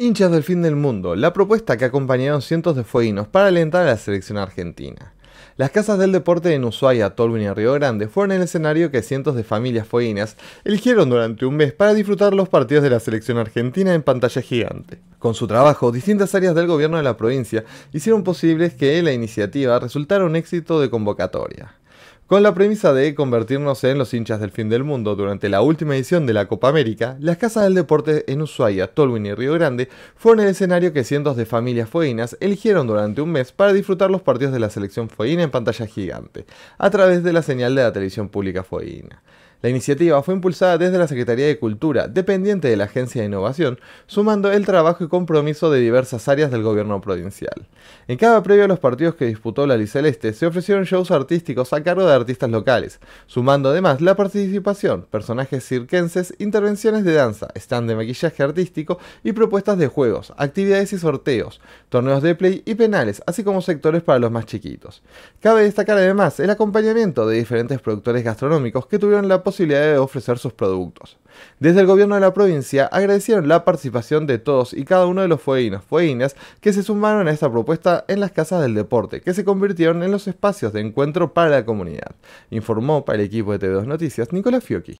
Hinchas del fin del mundo, la propuesta que acompañaron cientos de fueguinos para alentar a la selección argentina. Las casas del deporte en Ushuaia, Tolwyn y Río Grande fueron el escenario que cientos de familias fueguinas eligieron durante un mes para disfrutar los partidos de la selección argentina en pantalla gigante. Con su trabajo, distintas áreas del gobierno de la provincia hicieron posibles que la iniciativa resultara un éxito de convocatoria. Con la premisa de convertirnos en los hinchas del fin del mundo, durante la última edición de la Copa América, las casas del deporte en Ushuaia, Tolwin y Río Grande fueron el escenario que cientos de familias fueinas eligieron durante un mes para disfrutar los partidos de la selección fueina en pantalla gigante, a través de la señal de la televisión pública fueina. La iniciativa fue impulsada desde la Secretaría de Cultura, dependiente de la Agencia de Innovación, sumando el trabajo y compromiso de diversas áreas del gobierno provincial. En cada previo a los partidos que disputó la Liceleste se ofrecieron shows artísticos a cargo de artistas locales, sumando además la participación, personajes cirquenses, intervenciones de danza, stand de maquillaje artístico y propuestas de juegos, actividades y sorteos, torneos de play y penales, así como sectores para los más chiquitos. Cabe destacar además el acompañamiento de diferentes productores gastronómicos que tuvieron la posibilidad de ofrecer sus productos. Desde el gobierno de la provincia agradecieron la participación de todos y cada uno de los fueguinos fueguinas que se sumaron a esta propuesta en las casas del deporte, que se convirtieron en los espacios de encuentro para la comunidad, informó para el equipo de TV2 Noticias Nicolás Fiocchi.